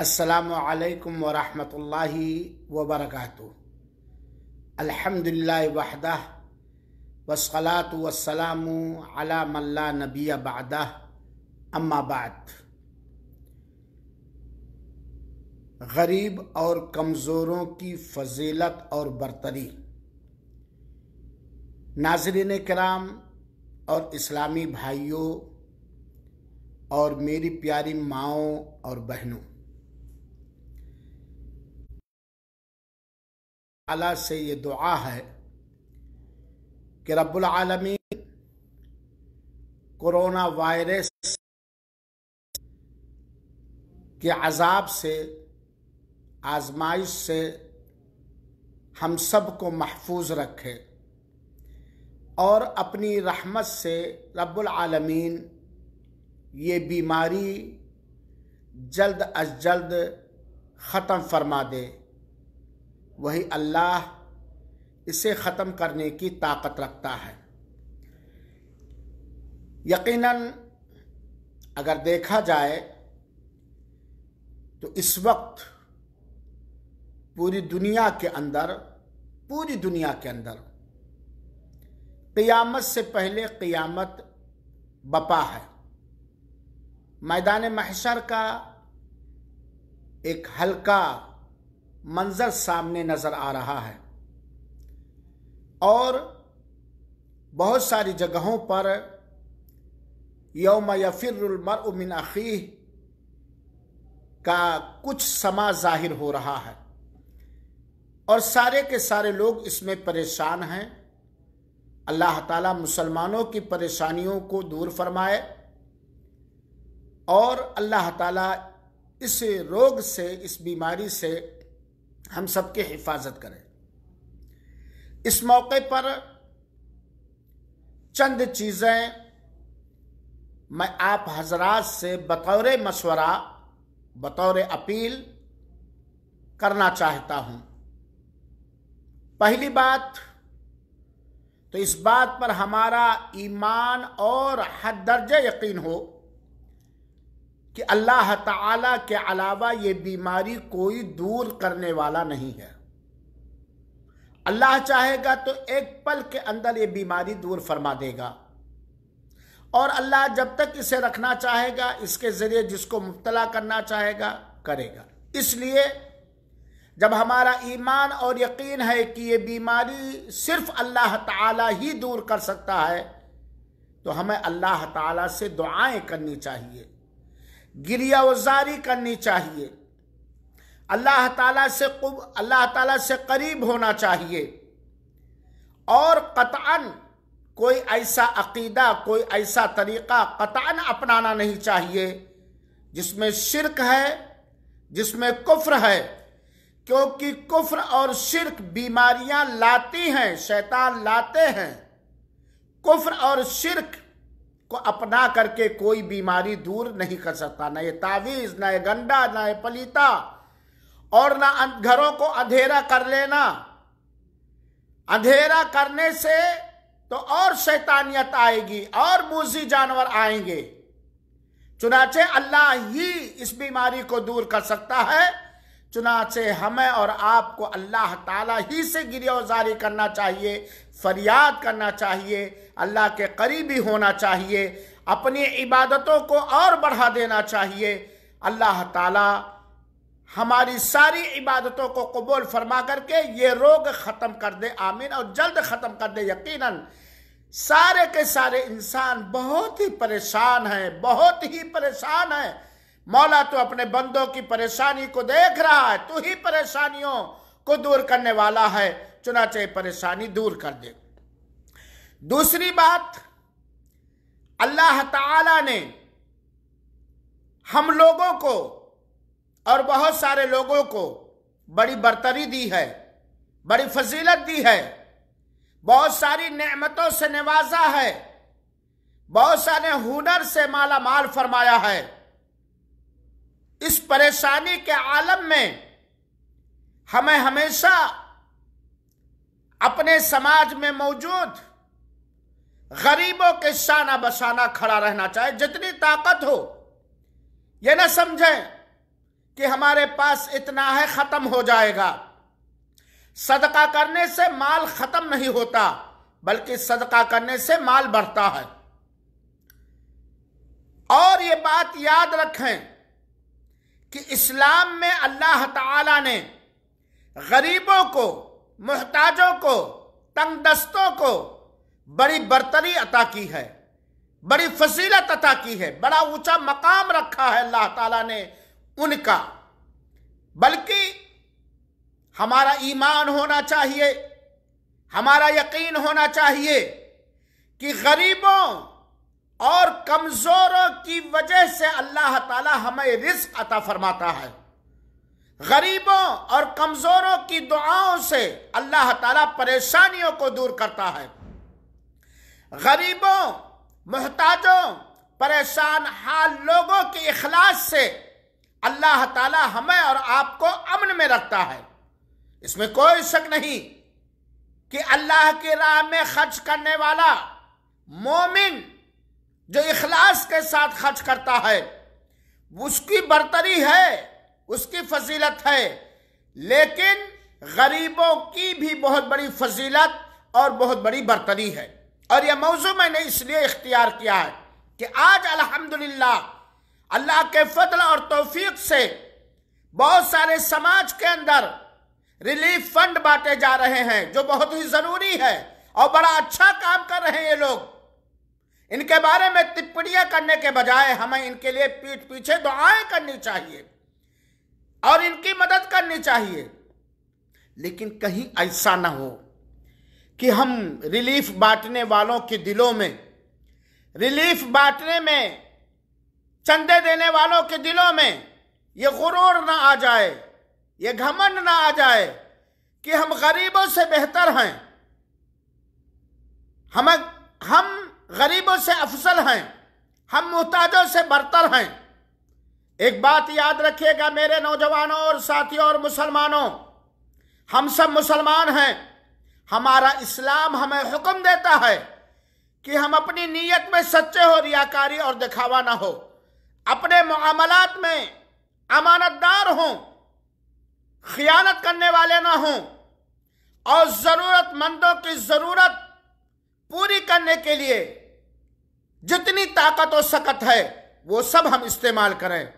असलकम वरहमल वबरक अलहमदिल्ला वहदा वसलात वसलाम अला मल्ला नबी अबाद अम्माबाद गरीब और कमज़ोरों की फजीलत और बरतरी नाजरन कराम और इस्लामी भाइयों और मेरी प्यारी माओ और बहनों अल्लाह से ये दुआ है कि रब्बुल आलमीन कोरोना वायरस के अजाब से आजमाइश से हम सब को महफूज रखे और अपनी रहमत से रब्बुल आलमीन ये बीमारी जल्द अज जल्द ख़त्म फरमा दे वही अल्लाह इसे ख़त्म करने की ताकत रखता है यकीनन अगर देखा जाए तो इस वक्त पूरी दुनिया के अंदर पूरी दुनिया के अंदर क़ियामत से पहले क़ियामत बपा है मैदान महशर का एक हल्का मंजर सामने नजर आ रहा है और बहुत सारी जगहों पर यौम यफिरमर उमिन अखी का कुछ समा जाहिर हो रहा है और सारे के सारे लोग इसमें परेशान हैं अल्लाह ताला मुसलमानों की परेशानियों को दूर फरमाए और अल्लाह ताला इस रोग से इस बीमारी से हम सबके हिफाजत करें इस मौके पर चंद चीज़ें मैं आप हजरात से बतौर मशवरा बतौर अपील करना चाहता हूं पहली बात तो इस बात पर हमारा ईमान और हद दर्ज यकीन हो कि अल्लाह ताला के अलावा ये बीमारी कोई दूर करने वाला नहीं है अल्लाह चाहेगा तो एक पल के अंदर ये बीमारी दूर फरमा देगा और अल्लाह जब तक इसे रखना चाहेगा इसके ज़रिए जिसको मुबतला करना चाहेगा करेगा इसलिए जब हमारा ईमान और यकीन है कि ये बीमारी सिर्फ अल्लाह ताला ही दूर कर सकता है तो हमें अल्लाह ताला से दुआएं करनी चाहिए गिरियाजारी करनी चाहिए अल्लाह ताला से अल्लाह ताला से करीब होना चाहिए और कतान कोई ऐसा अकीदा कोई ऐसा तरीक़ा कतान अपनाना नहीं चाहिए जिसमें शिरक है जिसमें कुफ्र है क्योंकि कुफ्र और शिरक बीमारियां लाती हैं शैतान लाते हैं कुफ्र और शिरक को अपना करके कोई बीमारी दूर नहीं कर सकता न ये तावीज न ये गंडा न ये पलीता और ना अं-, घरों को अंधेरा कर लेना अंधेरा करने से तो और शैतानियत आएगी और मूजी जानवर आएंगे चुनाचे अल्लाह ही इस बीमारी को दूर कर सकता है चुनाचे हमें और आपको अल्लाह ताला ही से गिरौजारी करना चाहिए फरियाद करना चाहिए अल्लाह के करीबी होना चाहिए अपनी इबादतों को और बढ़ा देना चाहिए अल्लाह ताला हमारी सारी इबादतों को कबूल फरमा करके ये रोग ख़त्म कर दे आमीन और जल्द ख़त्म कर दे यकीनन सारे के सारे इंसान बहुत ही परेशान हैं बहुत ही परेशान हैं मौला तो अपने बंदों की परेशानी को देख रहा है तू ही परेशानियों को दूर करने वाला है चुनाचे परेशानी दूर कर दे दूसरी बात अल्लाह ताला ने हम लोगों को और बहुत सारे लोगों को बड़ी बर्तरी दी है बड़ी फजीलत दी है बहुत सारी नेमतों से नवाजा है बहुत सारे हुनर से माला माल फरमाया है इस परेशानी के आलम में हमें हमेशा अपने समाज में मौजूद गरीबों के शाना बसाना खड़ा रहना चाहिए जितनी ताकत हो यह ना समझें कि हमारे पास इतना है खत्म हो जाएगा सदका करने से माल खत्म नहीं होता बल्कि सदका करने से माल बढ़ता है और ये बात याद रखें कि इस्लाम में अल्लाह ताला ने गरीबों को मोहताजों को तंग दस्तों को बड़ी बर्तरी अता की है बड़ी फसीलत अता की है बड़ा ऊंचा मकाम रखा है अल्लाह ताला ने उनका बल्कि हमारा ईमान होना चाहिए हमारा यकीन होना चाहिए कि गरीबों और कमजोरों की वजह से अल्लाह ताला हमें रिस्क अता फरमाता है गरीबों और कमजोरों की दुआओं से अल्लाह ताला परेशानियों को दूर करता है गरीबों मोहताजों परेशान हाल लोगों के इखलास से अल्लाह ताला हमें और आपको अमन में रखता है इसमें कोई शक नहीं कि अल्लाह के राह में खर्च करने वाला मोमिन जो इखलास के साथ खर्च करता है उसकी बर्तरी है उसकी फजीलत है लेकिन गरीबों की भी बहुत बड़ी फजीलत और बहुत बड़ी बर्तरी है और यह मौजू मैंने इसलिए इख्तियार किया है कि आज अल्हम्दुलिल्लाह अल्लाह के फजल और तोफीक से बहुत सारे समाज के अंदर रिलीफ फंड बांटे जा रहे हैं जो बहुत ही ज़रूरी है और बड़ा अच्छा काम कर रहे हैं ये लोग इनके बारे में टिप्पणियां करने के बजाय हमें इनके लिए पीठ पीछे दुआएं करनी चाहिए और इनकी मदद करनी चाहिए लेकिन कहीं ऐसा ना हो कि हम रिलीफ बांटने वालों के दिलों में रिलीफ बांटने में चंदे देने वालों के दिलों में ये गुरूर ना आ जाए ये घमंड ना आ जाए कि हम गरीबों से बेहतर हैं हम हम गरीबों से अफसल हैं हम मोहताजों से बरतर हैं एक बात याद रखिएगा मेरे नौजवानों और साथियों और मुसलमानों हम सब मुसलमान हैं हमारा इस्लाम हमें हुक्म देता है कि हम अपनी नीयत में सच्चे हो रियाकारी और दिखावा ना हो अपने मामलात में अमानतदार हों खयानत करने वाले ना हों और ज़रूरतमंदों की ज़रूरत पूरी करने के लिए जितनी ताकत और सकत है वो सब हम इस्तेमाल करें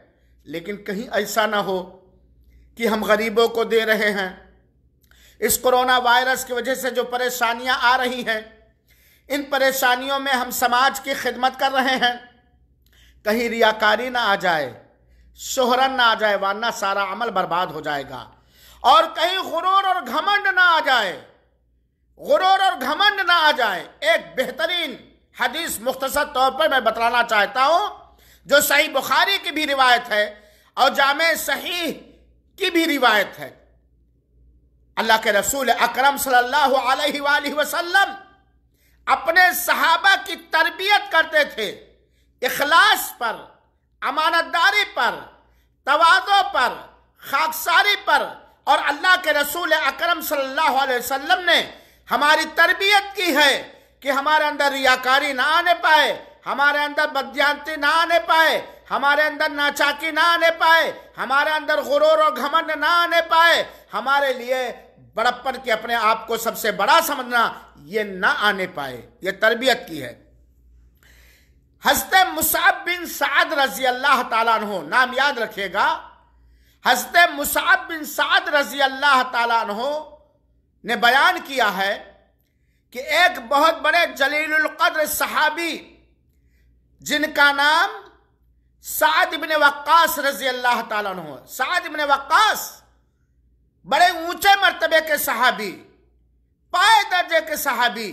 लेकिन कहीं ऐसा ना हो कि हम गरीबों को दे रहे हैं इस कोरोना वायरस की वजह से जो परेशानियां आ रही हैं इन परेशानियों में हम समाज की खिदमत कर रहे हैं कहीं रियाकारी ना आ जाए शोहरन ना आ जाए वरना सारा अमल बर्बाद हो जाएगा और कहीं गुरूर और घमंड ना आ जाए गुरूर और घमंड ना आ जाए एक बेहतरीन हदीस मुख्तसर तौर पर मैं बतलाना चाहता हूं जो सही बुखारी की भी रिवायत है और जाम सही की भी रिवायत है अल्लाह के रसूल अकरम सल्लल्लाहु अलैहि वसल्लम अपने सहाबा की तरबियत करते थे इखलास पर अमानतदारी पर तो पर खाकसारी पर और अल्लाह के रसूल अकरम सल्लल्लाहु अलैहि वसल्लम ने हमारी तरबियत की है कि हमारे अंदर रियाकारी ना आने पाए हमारे अंदर बदयांती ना आने पाए हमारे अंदर नाचाकी ना आने पाए हमारे अंदर गुरूर और घमंड ना आने पाए हमारे लिए बड़प्पन के अपने आप को सबसे बड़ा समझना ये ना आने पाए ये तरबियत की है हजरत मुसाब बिन साद रजी अल्लाह तला नाम याद रखेगा हजरत मुसाब बिन साद रजी अल्लाह तला ने बयान किया है कि एक बहुत बड़े जलील कद्र सहाबी जिनका नाम साद इबन वक्स रजी अल्लाह तु साद इबन वक्स बड़े ऊंचे मर्तबे के सहाबी पाए दर्जे के सहाबी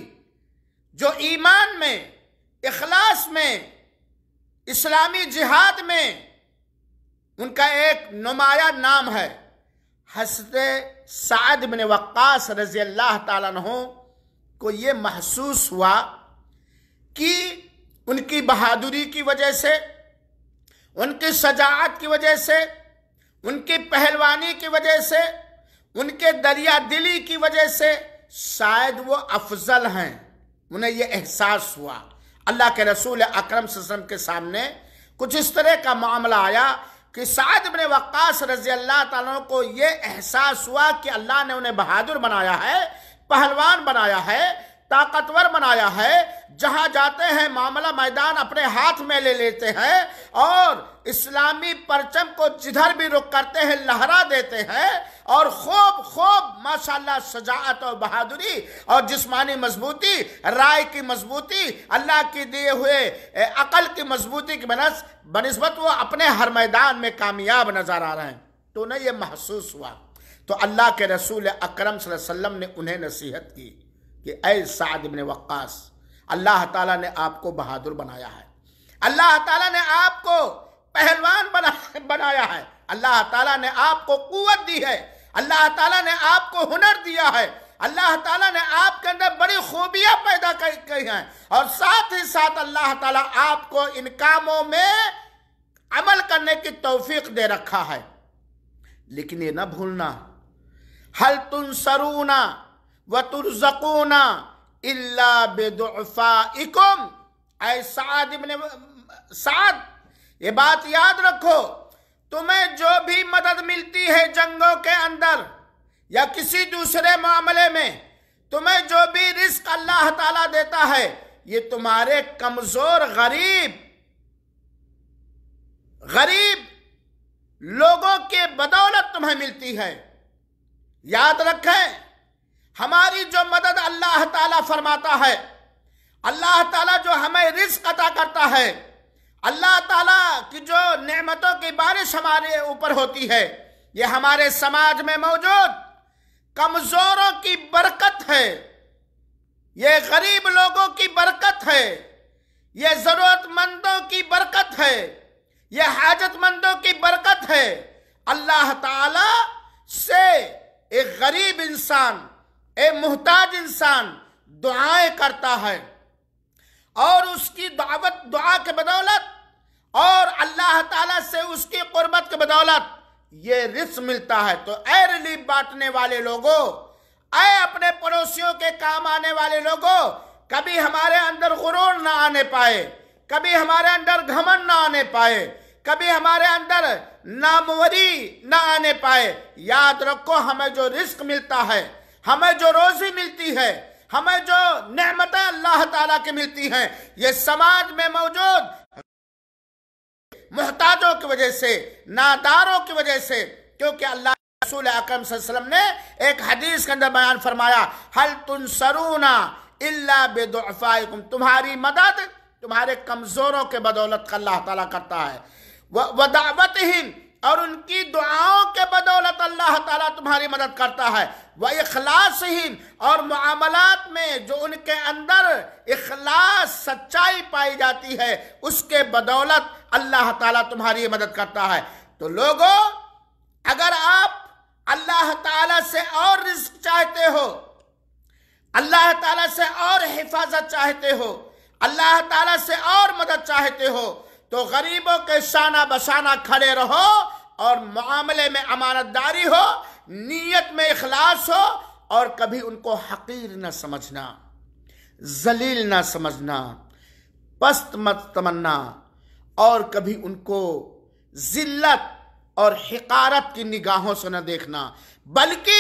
जो ईमान में इखलास में इस्लामी जिहाद में उनका एक नुमाया नाम है हसरत साद बिन वक्स रजी अल्लाह तुम को ये महसूस हुआ कि उनकी बहादुरी की वजह से उनकी सजात की वजह से उनकी पहलवानी की वजह से उनके दरिया दिली की वजह से शायद वो अफजल हैं उन्हें यह एहसास हुआ अल्लाह के रसूल अक्रम सम के सामने कुछ इस तरह का मामला आया कि शायद अपने वक्स रजी अल्लाह तु को ये एहसास हुआ कि अल्लाह ने उन्हें बहादुर बनाया है पहलवान बनाया है ताकतवर बनाया है जहां जाते हैं मामला मैदान अपने हाथ में ले लेते हैं और इस्लामी परचम को जिधर भी रुख करते हैं लहरा देते हैं और खूब खूब माशाल्लाह सजात और बहादुरी और जिस्मानी मजबूती राय की मजबूती अल्लाह के दिए हुए अकल की मजबूती की बनस बनस्बत वो अपने हर मैदान में कामयाब नजर आ रहे हैं तो उन्हें यह महसूस हुआ तो अल्लाह के रसूल अक्रम वसल्लम ने उन्हें नसीहत की कि ए साद वक्स अल्लाह ताला ने आपको बहादुर बनाया है अल्लाह ताला ने आपको पहलवान बना बनाया है अल्लाह ताला ने आपको कुत दी है अल्लाह ताला ने आपको हुनर दिया है अल्लाह ताला ने आपके अंदर बड़ी खूबियां पैदा की हैं और साथ ही साथ अल्लाह ताला आपको इन कामों में अमल करने की तोफीक दे रखा है लेकिन ये ना भूलना हल तुन सरूना व तुरजकूना इल्ला बेदुफा इकुम अय साद साद ये बात याद रखो तुम्हें जो भी मदद मिलती है जंगों के अंदर या किसी दूसरे मामले में तुम्हें जो भी रिस्क अल्लाह ताला देता है ये तुम्हारे कमजोर गरीब गरीब लोगों के बदौलत तुम्हें मिलती है याद रखें हमारी जो मदद अल्लाह ताला फरमाता है अल्लाह ताला जो हमें रिस्क अदा करता है अल्लाह ताला की जो नेमतों की बारिश हमारे ऊपर होती है ये हमारे समाज में मौजूद कमजोरों की बरकत है ये गरीब लोगों की बरकत है ये जरूरतमंदों की बरकत है ये हाजतमंदों की बरकत है अल्लाह ताला से एक गरीब इंसान एक मोहताज इंसान दुआएं करता है और उसकी दावत दुआ के बदौलत और अल्लाह ताला से उसकी कुर्बत के बदौलत ये रिस मिलता है तो ए रिलीफ बांटने वाले लोगों ए अपने पड़ोसियों के काम आने वाले लोगों कभी हमारे अंदर गुरूर ना आने पाए कभी हमारे अंदर घमन ना आने पाए कभी हमारे अंदर नामवरी ना आने पाए याद रखो हमें जो रिस्क मिलता है हमें जो रोजी मिलती है हमें जो नहमत अल्लाह ताला की मिलती हैं ये समाज में मौजूद मोहताजों की वजह से नादारों की वजह से क्योंकि अल्लाह रसूल ने एक हदीस के अंदर बयान फरमाया हल तुम सरूना इल्ला बेदुफाकुम तुम्हारी मदद तुम्हारे कमज़ोरों के बदौलत अल्लाह ताला करता है व दावत और उनकी दुआओं के बदौलत अल्लाह ताला तुम्हारी मदद करता है वह अखलासहीन और मामलात में जो उनके अंदर इखलास सच्चाई पाई जाती है उसके बदौलत अल्लाह ताला तुम्हारी मदद करता है तो लोगों अगर आप अल्लाह ताला से और रिस्क चाहते हो अल्लाह ताला से और हिफाजत चाहते हो अल्लाह ताला से और मदद चाहते हो तो गरीबों के शाना बसाना खड़े रहो और मामले में अमानतदारी हो नीयत में इखलास हो और कभी उनको हकीर न समझना जलील ना समझना पस्त मत तमन्ना और कभी उनको जिल्लत और हकारत की निगाहों से न देखना बल्कि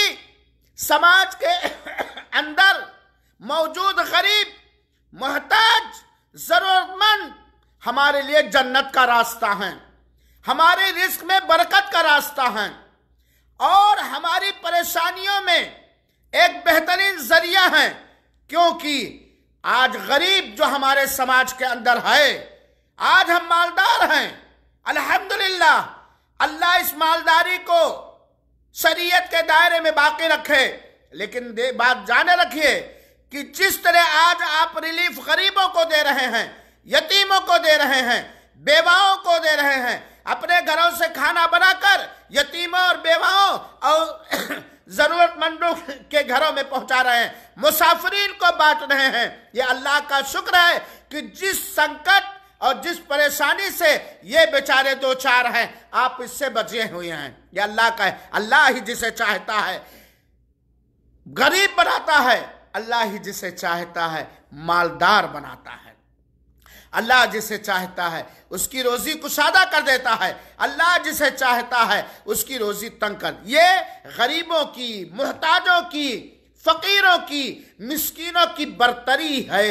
समाज के अंदर मौजूद गरीब मोहताज ज़रूरतमंद हमारे लिए जन्नत का रास्ता है हमारे रिस्क में बरकत का रास्ता है और हमारी परेशानियों में एक बेहतरीन जरिया है क्योंकि आज गरीब जो हमारे समाज के अंदर है आज हम मालदार हैं अल्हम्दुलिल्लाह अल्लाह इस मालदारी को शरीयत के दायरे में बाकी रखे लेकिन बात जाने रखिए कि जिस तरह आज आप रिलीफ गरीबों को दे रहे हैं यतीमों को दे रहे हैं बेवाओं को दे रहे हैं अपने घरों से खाना बनाकर यतीमों और बेवाओं और जरूरतमंदों के घरों में पहुंचा रहे हैं मुसाफरीन को बांट रहे हैं ये अल्लाह का शुक्र है कि जिस संकट और जिस परेशानी से ये बेचारे दो चार हैं आप इससे बचे हुए हैं ये अल्लाह का है अल्लाह ही जिसे चाहता है गरीब बनाता है अल्लाह ही जिसे चाहता है मालदार बनाता है अल्लाह जिसे चाहता है उसकी रोज़ी कुशादा कर देता है अल्लाह जिसे चाहता है उसकी रोज़ी तंग कर ये गरीबों की मोहताजों की फ़कीरों की मिस्किनों की बरतरी है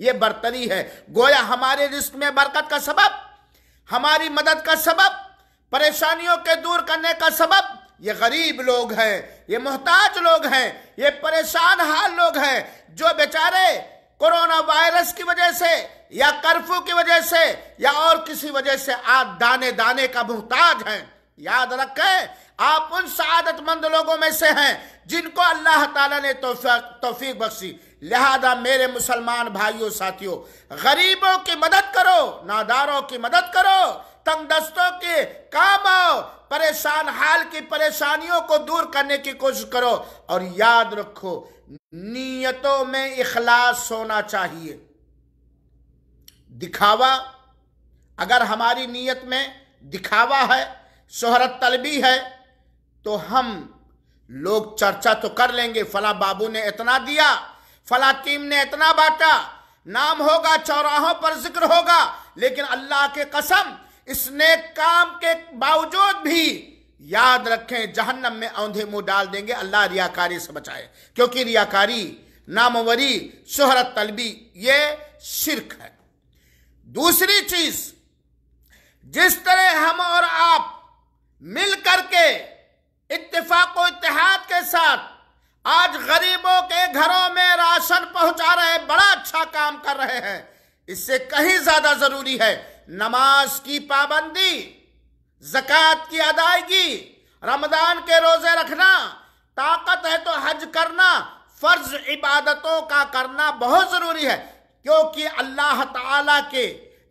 ये बरतरी है गोया हमारे रिस्क में बरकत का सबब हमारी मदद का सबब परेशानियों के दूर करने का सबब ये गरीब लोग हैं ये मोहताज लोग हैं ये परेशान हाल लोग हैं जो बेचारे कोरोना वायरस की वजह से या कर्फ्यू की वजह से या और किसी वजह से आप दाने दाने का मोहताज हैं याद रखें आप उन सआदतमंद लोगों में से हैं जिनको अल्लाह ताला ने तोफीक बख्शी लिहाजा मेरे मुसलमान भाइयों साथियों गरीबों की मदद करो नादारों की मदद करो तंग दस्तों के काम आओ परेशान हाल की परेशानियों को दूर करने की कोशिश करो और याद रखो नीयतों में इखलास होना चाहिए दिखावा अगर हमारी नीयत में दिखावा है शोहरत तलबी है तो हम लोग चर्चा तो कर लेंगे फला बाबू ने इतना दिया फला टीम ने इतना बांटा नाम होगा चौराहों पर जिक्र होगा लेकिन अल्लाह के कसम इसने काम के बावजूद भी याद रखें जहन्नम में औंधे मुंह डाल देंगे अल्लाह रियाकारी से बचाए क्योंकि रियाकारी नामवरी शोहरत तलबी ये शिरक है दूसरी चीज जिस तरह हम और आप मिल करके इत्तेफाक इतिहाद के साथ आज गरीबों के घरों में राशन पहुंचा रहे बड़ा अच्छा काम कर रहे हैं इससे कहीं ज्यादा जरूरी है नमाज की पाबंदी जक़ात की अदायगी रमज़ान के रोज़े रखना ताकत है तो हज करना फ़र्ज इबादतों का करना बहुत ज़रूरी है क्योंकि अल्लाह ताला के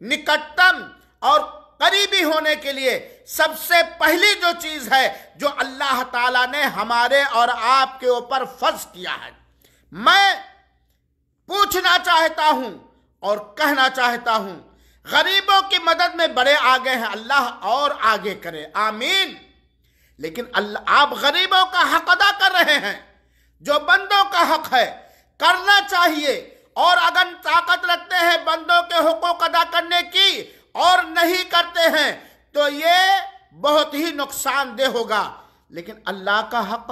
निकटतम और करीबी होने के लिए सबसे पहली जो चीज़ है जो अल्लाह ताला ने हमारे और आपके ऊपर फर्ज किया है मैं पूछना चाहता हूं और कहना चाहता हूं गरीबों की मदद में बड़े आगे हैं अल्लाह और आगे करे आमीन लेकिन अल्लाह आप गरीबों का हक अदा कर रहे हैं जो बंदों का हक है करना चाहिए और अगर ताकत रखते हैं बंदों के हकूक अदा करने की और नहीं करते हैं तो ये बहुत ही नुकसानदेह होगा लेकिन अल्लाह का हक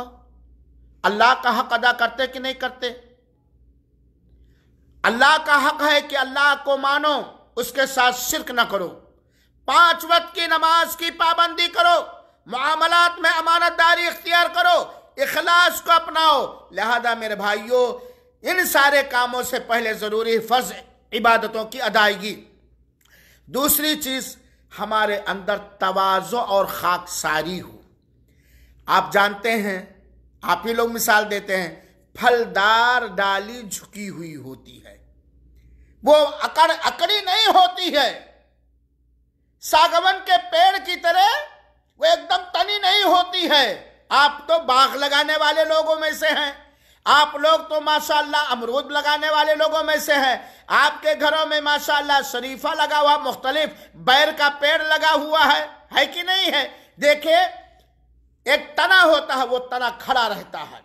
अल्लाह का हक अदा करते कि नहीं करते अल्लाह का हक है कि अल्लाह को मानो उसके साथ शिरक न करो पांच वक्त की नमाज की पाबंदी करो मामलात में अमानतदारी इख्तियार करो इखलास को अपनाओ लिहाजा मेरे भाइयों इन सारे कामों से पहले ज़रूरी फ़र्ज इबादतों की अदायगी दूसरी चीज़ हमारे अंदर तोज़ो और खाकसारी हो आप जानते हैं आप ही लोग मिसाल देते हैं फलदार डाली झुकी हुई होती है वो अकड़ अकड़ी नहीं होती है सागवन के पेड़ की तरह वो एकदम तनी नहीं होती है आप तो बाघ लगाने वाले लोगों में से हैं आप लोग तो माशाल्लाह अमरूद लगाने वाले लोगों में से हैं आपके घरों में माशाल्लाह शरीफा लगा हुआ मुख्तलिफ बैर का पेड़ लगा हुआ है है कि नहीं है देखिए एक तना होता है वो तना खड़ा रहता है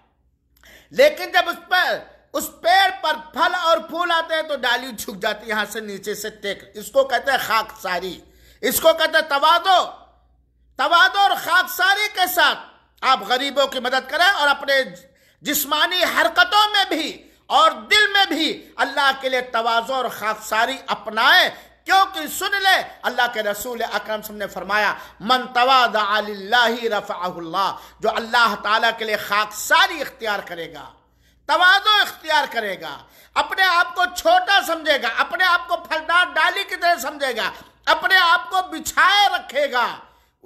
लेकिन जब उस पर उस पेड़ पर फल और फूल आते हैं तो डाली झुक जाती यहां से नीचे से टेक इसको कहते हैं खाकसारी इसको कहते हैं तवादो तवादो और खाकसारी के साथ आप गरीबों की मदद करें और अपने जिस्मानी हरकतों में भी और दिल में भी अल्लाह के लिए तवाजो और खाकसारी अपनाएं क्योंकि सुन ले अल्लाह के रसूल अकरम ने फरमाया मन तवाद रफ़ाह जो अल्लाह ताला के लिए खाकसारी इख्तियार करेगा तवाजो इख्तियार करेगा अपने आप को छोटा समझेगा अपने आप को फलदार डाली की तरह समझेगा अपने आप को बिछाए रखेगा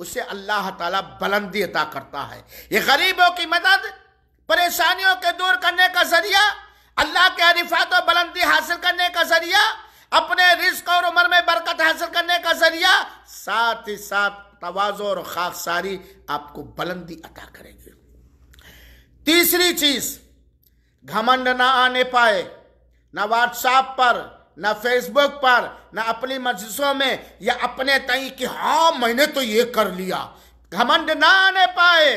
उसे अल्लाह ताला बुलंदी अता करता है ये गरीबों की मदद परेशानियों के दूर करने का जरिया अल्लाह के अरिफात और बुलंदी हासिल करने का जरिया अपने रिस्क और उम्र में बरकत हासिल करने का जरिया साथ ही साथ तोज़ो और खाकसारी आपको बुलंदी अता करेगी तीसरी चीज़ घमंड ना आने पाए ना व्हाट्सएप पर ना फेसबुक पर ना अपनी मजलिसों में या अपने तय कि हाँ मैंने तो ये कर लिया घमंड ना आने पाए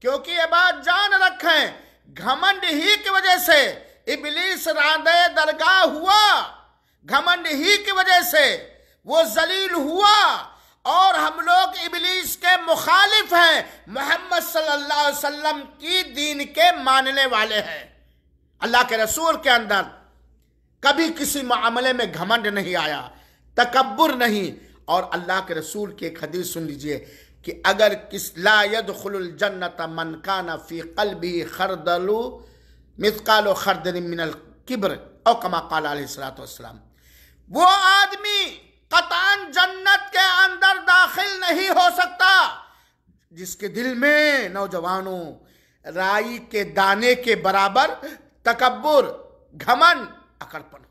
क्योंकि ये बात जान रखें घमंड ही की वजह से इबलीस रादे दरगाह हुआ घमंड ही की वजह से वो जलील हुआ और हम लोग इबलीस के मुखालिफ हैं मोहम्मद सल्लल्लाहु अलैहि वसल्लम की दीन के मानने वाले हैं अल्लाह के रसूल के अंदर कभी किसी मामले में घमंड नहीं आया तकबर नहीं और अल्लाह के रसूल की एक हदीस सुन लीजिए कि अगर किस लायद जन्नत मन फी कल भी खरदलू मिसकाल खरदन मिनल किब्र और कमा वो आदमी कतान जन्नत के अंदर दाखिल नहीं हो सकता जिसके दिल में नौजवानों राई के दाने के बराबर तकबर घमन अकड़पन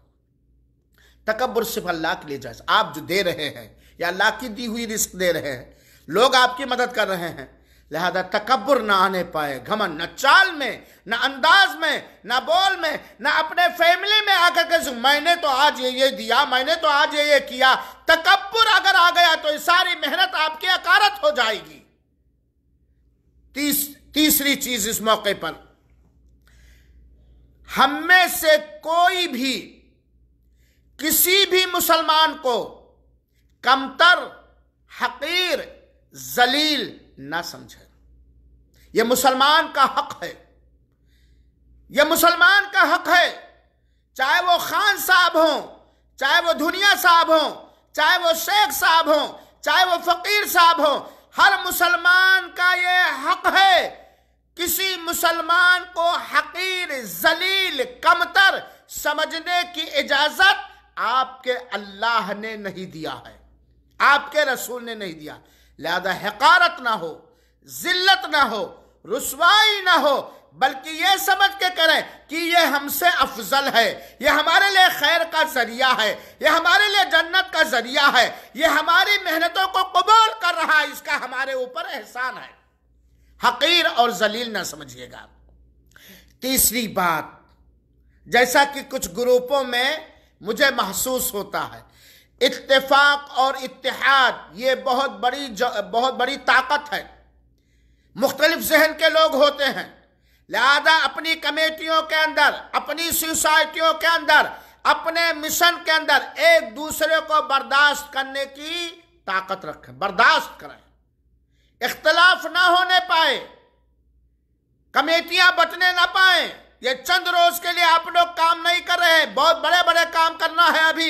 तकबर सिर्फ अल्लाह के लिए जायज आप जो दे रहे हैं या अल्लाह की दी हुई रिस्क दे रहे हैं लोग आपकी मदद कर रहे हैं लिहाजा तकबर ना आने पाए घमन न चाल में न अंदाज में न बोल में न अपने फैमिली में आकर के मैंने तो आज ये ये दिया मैंने तो आज ये ये किया तकबर अगर आ गया तो ये सारी मेहनत आपकी अकारत हो जाएगी तीस, तीसरी चीज इस मौके पर हम में से कोई भी किसी भी मुसलमान को कमतर हकीर जलील ना समझे यह मुसलमान का हक है यह मुसलमान का हक है चाहे वो खान साहब हों चाहे वो दुनिया साहब हों चाहे वो शेख साहब हों चाहे वो फकीर साहब हों हर मुसलमान का ये हक है किसी मुसलमान को हकीर जलील कमतर समझने की इजाजत आपके अल्लाह ने नहीं दिया है आपके रसूल ने नहीं दिया लिहाजा हकारत ना हो जिल्लत ना हो रसवाई ना हो बल्कि ये समझ के करें कि ये हमसे अफजल है ये हमारे लिए खैर का जरिया है ये हमारे लिए जन्नत का जरिया है ये हमारी मेहनतों को कबूल कर रहा है इसका हमारे ऊपर एहसान है हकीर और जलील ना समझिएगा तीसरी बात जैसा कि कुछ ग्रुपों में मुझे महसूस होता है इत्तेफाक और इत्तेहाद ये बहुत बड़ी बहुत बड़ी ताकत है मुख्तलिफ जहन के लोग होते हैं लिहाजा अपनी कमेटियों के अंदर अपनी सोसाइटियों के अंदर अपने मिशन के अंदर एक दूसरे को बर्दाश्त करने की ताकत रखें बर्दाश्त करें इख्तलाफ ना होने पाए कमेटियां बटने ना पाए ये चंद रोज के लिए आप लोग काम नहीं कर रहे हैं बहुत बड़े बड़े काम करना है अभी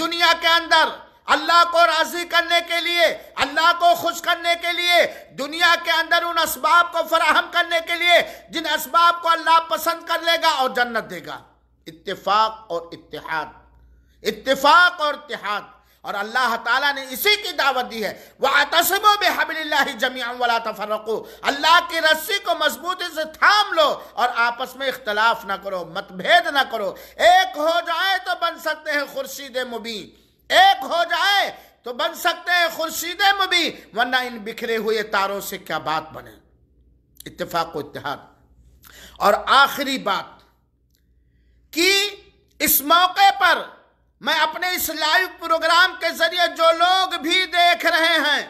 दुनिया के अंदर अल्लाह को राजी करने के लिए अल्लाह को खुश करने के लिए दुनिया के अंदर उन इसबाब को फराहम करने के लिए जिन इसबाब को अल्लाह पसंद कर लेगा और जन्नत देगा इत्तेफाक और इतिहाद इत्तेफाक और इतिहाद और अल्लाह ताला ने इसी की दावत दी है वह तस्मो बेहबिल्ला जमिया वाला तफरको अल्लाह की रस्सी को मजबूती से थाम लो और आपस में इख्तलाफ ना करो मतभेद ना करो एक हो जाए तो बन सकते हैं खुर्शीद मुबी एक हो जाए तो बन सकते हैं खुर्शीद मुबी वरना इन बिखरे हुए तारों से क्या बात बने इतफाक इतिहाद और आखिरी बात कि इस मौके पर मैं अपने इस लाइव प्रोग्राम के जरिए जो लोग भी देख रहे हैं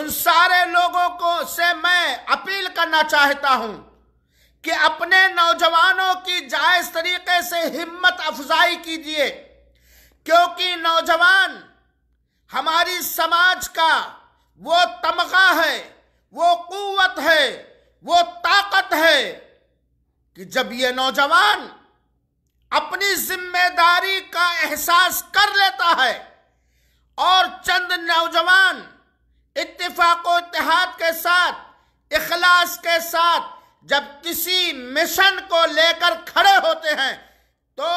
उन सारे लोगों को से मैं अपील करना चाहता हूं कि अपने नौजवानों की जायज तरीके से हिम्मत अफजाई कीजिए क्योंकि नौजवान हमारी समाज का वो तमगा है वो कुवत है वो ताकत है कि जब ये नौजवान अपनी जिम्मेदारी का एहसास कर लेता है और चंद नौजवान इतफाक इतिहाद के साथ इखलास के साथ जब किसी मिशन को लेकर खड़े होते हैं तो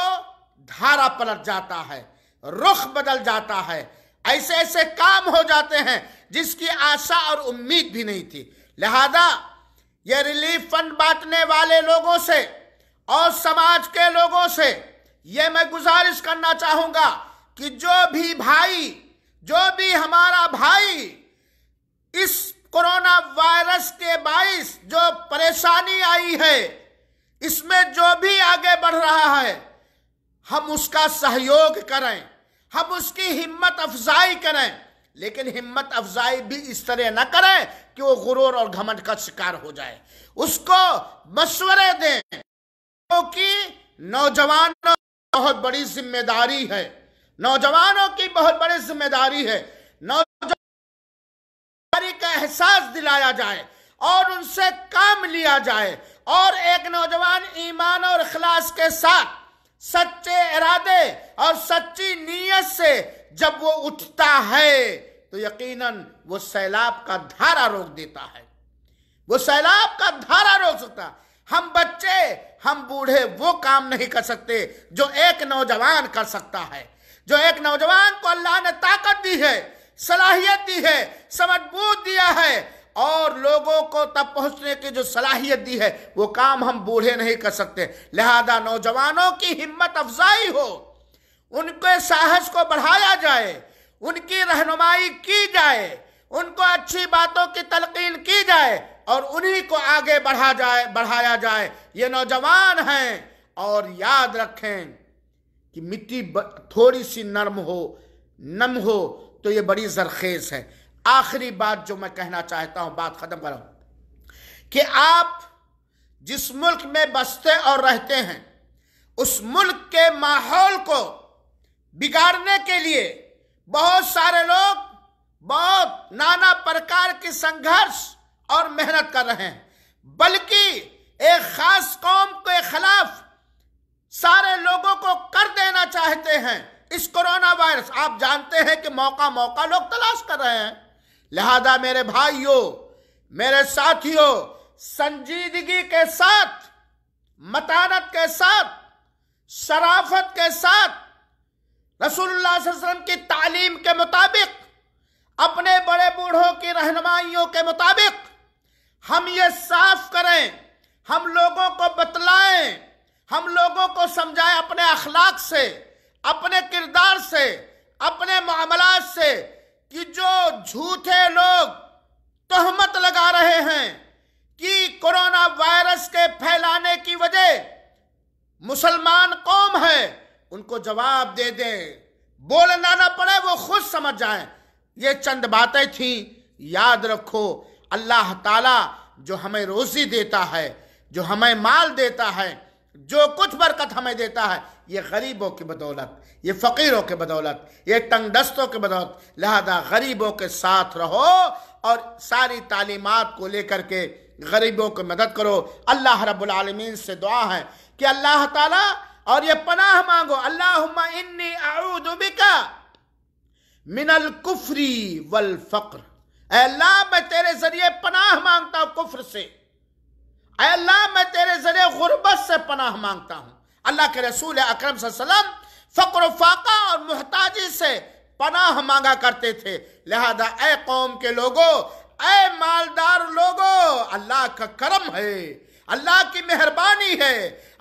धारा पलट जाता है रुख बदल जाता है ऐसे ऐसे काम हो जाते हैं जिसकी आशा और उम्मीद भी नहीं थी लिहाजा ये रिलीफ फंड बांटने वाले लोगों से और समाज के लोगों से ये मैं गुजारिश करना चाहूँगा कि जो भी भाई जो भी हमारा भाई इस कोरोना वायरस के बाईस जो परेशानी आई है इसमें जो भी आगे बढ़ रहा है हम उसका सहयोग करें हम उसकी हिम्मत अफजाई करें लेकिन हिम्मत अफजाई भी इस तरह ना करें कि वो गुरूर और घमंड का शिकार हो जाए उसको मशवरे दें की नौजवानों बहुत बड़ी जिम्मेदारी है नौजवानों की बहुत बड़ी जिम्मेदारी है नौजवान का एहसास दिलाया जाए और उनसे काम लिया जाए और एक नौजवान ईमान और अखलास के साथ सच्चे इरादे और सच्ची नीयत से जब वो उठता है तो यकीनन वो सैलाब का धारा रोक देता है वो सैलाब का धारा रोक सकता है हम बच्चे हम बूढ़े वो काम नहीं कर सकते जो एक नौजवान कर सकता है जो एक नौजवान को अल्लाह ने ताकत दी है सलाहियत दी है समझबूत दिया है और लोगों को तब पहुंचने की जो सलाहियत दी है वो काम हम बूढ़े नहीं कर सकते लिहाजा नौजवानों की हिम्मत अफजाई हो उनके साहस को बढ़ाया जाए उनकी रहनुमाई की जाए उनको अच्छी बातों की तलकीन की जाए और उन्हीं को आगे बढ़ा जाए बढ़ाया जाए ये नौजवान हैं और याद रखें कि मिट्टी थोड़ी सी नर्म हो नम हो तो ये बड़ी जरखेज है आखिरी बात जो मैं कहना चाहता हूँ बात ख़त्म करो कि आप जिस मुल्क में बसते और रहते हैं उस मुल्क के माहौल को बिगाड़ने के लिए बहुत सारे लोग बहुत नाना प्रकार के संघर्ष और मेहनत कर रहे हैं बल्कि एक खास कौम के खिलाफ सारे लोगों को कर देना चाहते हैं इस कोरोना वायरस आप जानते हैं कि मौका मौका लोग तलाश कर रहे हैं लिहाजा मेरे भाइयों मेरे साथियों संजीदगी के साथ मतानत के साथ शराफत के साथ रसूलुल्लाह वसल्लम की तालीम के मुताबिक अपने बड़े बूढ़ों की रहनुमाइयों के मुताबिक हम ये साफ करें हम लोगों को बतलाएं हम लोगों को समझाएं अपने अखलाक से अपने किरदार से अपने मामला से कि जो झूठे लोग तहमत लगा रहे हैं कि कोरोना वायरस के फैलाने की वजह मुसलमान कौम है उनको जवाब दे दें बोलना ना पड़े वो खुद समझ जाए ये चंद बातें थी याद रखो अल्लाह ताला जो हमें रोज़ी देता है जो हमें माल देता है जो कुछ बरकत हमें देता है ये गरीबों की बदौलत ये फ़कीरों के बदौलत ये तंग दस्तों के बदौलत लिहाजा गरीबों के साथ रहो और सारी तालीमत को लेकर के गरीबों को मदद करो अल्लाह रब्बुल रबालमीन से दुआ है कि अल्लाह ताला और ये पनाह मांगो अल्लाह इन्नी आऊदबिका मिनल कुफरी वल फ़क्र अल्लाह मैं तेरे जरिए पनाह मांगता हूं कुफर से अल्लाह मैं तेरे जरिए गुरबत से पनाह मांगता हूं अल्लाह के रसूल अक्रम फ़क्र फाका और मोहताजी से पनाह मांगा करते थे लिहाजा ए कौम के लोगो ए मालदार लोगो अल्लाह का करम है अल्लाह की मेहरबानी है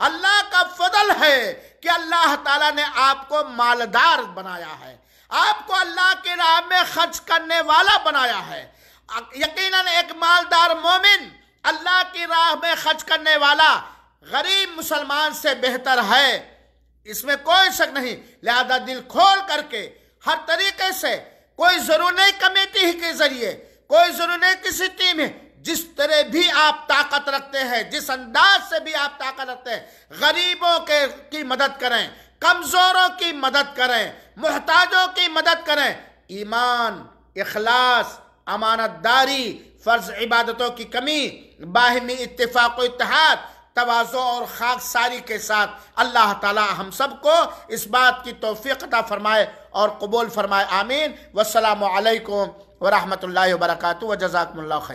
अल्लाह का फजल है कि अल्लाह ताला ने आपको मालदार बनाया है आपको अल्लाह के राह में खर्च करने वाला बनाया है यकीनन एक मालदार मोमिन अल्लाह की राह में खर्च करने वाला गरीब मुसलमान से बेहतर है इसमें कोई शक नहीं लिहाजा दिल खोल करके हर तरीके से कोई जरूर नहीं कमेटी के जरिए कोई जरूर नहीं किसी टीम है जिस तरह भी आप ताकत रखते हैं जिस अंदाज से भी आप ताकत रखते हैं गरीबों के की मदद करें कमजोरों की मदद करें मोहताजों की मदद करें ईमान अमानत अमानतदारी फ़र्ज इबादतों की कमी बाहमी इतफाक़ इतिहाद तोज़ो और खाकसारी के साथ अल्लाह ताला हम सबको इस बात की तोफ़ी अता फ़रमाए और कबूल फ़रमाए आमीन वसलम वरहमल वर्क व जजाकम्ला खैर